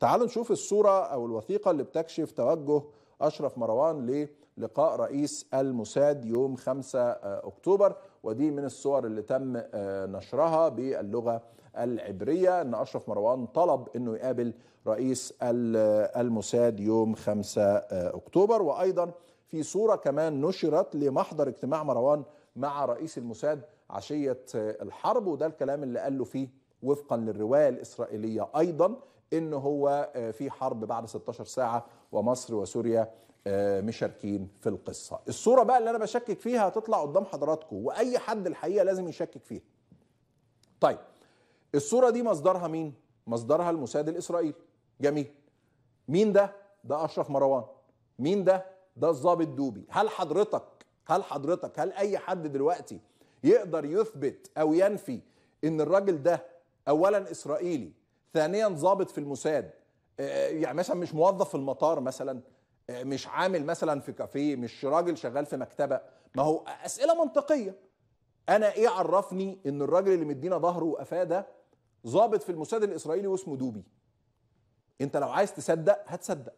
تعالوا نشوف الصورة أو الوثيقة اللي بتكشف توجه أشرف مروان للقاء رئيس الموساد يوم 5 آه، أكتوبر ودي من الصور اللي تم آه، نشرها باللغة العبرية أن أشرف مروان طلب أنه يقابل رئيس آه، الموساد يوم 5 أكتوبر وأيضا في صورة كمان نشرت لمحضر اجتماع مروان مع رئيس الموساد عشية الحرب وده الكلام اللي قال له فيه وفقا للرواية الإسرائيلية أيضا إن هو آه، في حرب بعد 16 ساعة ومصر وسوريا آه، مشاركين في القصة الصورة بقى اللي أنا بشكك فيها هتطلع قدام حضراتكم وأي حد الحقيقة لازم يشكك فيها طيب الصورة دي مصدرها مين؟ مصدرها الموساد الإسرائيلي جميل مين ده؟ ده أشرف مروان مين ده؟ ده الضابط دوبي هل حضرتك هل حضرتك هل أي حد دلوقتي يقدر يثبت أو ينفي إن الراجل ده اولا اسرائيلي ثانيا ضابط في الموساد آه، آه، يعني مثلا مش موظف في المطار مثلا آه، مش عامل مثلا في كافيه مش راجل شغال في مكتبه ما هو اسئله منطقيه انا ايه عرفني ان الراجل اللي مدينا ظهره وقفاه ده ضابط في الموساد الاسرائيلي واسمه دوبي انت لو عايز تصدق هتصدق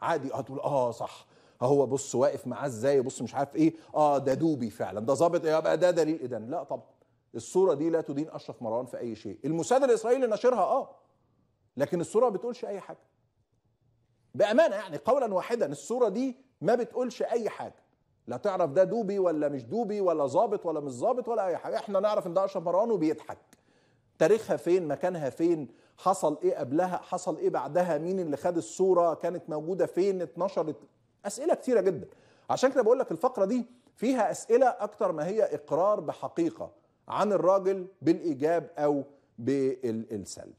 عادي هتقول اه صح هو بص واقف معاه ازاي بص مش عارف ايه اه ده دوبي فعلا ده ظابط يبقى ده دليل اذن لا طبعا الصوره دي لا تدين اشرف مروان في اي شيء المساعد الاسرائيلي نشرها اه لكن الصوره ما بتقولش اي حاجه بامانه يعني قولا واحدا الصوره دي ما بتقولش اي حاجه لا تعرف ده دوبي ولا مش دوبي ولا ظابط ولا مش ظابط ولا اي حاجه احنا نعرف ان ده اشرف مروان وبيضحك تاريخها فين مكانها فين حصل ايه قبلها حصل ايه بعدها مين اللي خد الصوره كانت موجوده فين اتنشرت اسئله كتيره جدا عشان كده بقول لك الفقره دي فيها اسئله اكتر ما هي اقرار بحقيقه عن الراجل بالايجاب او بالسلب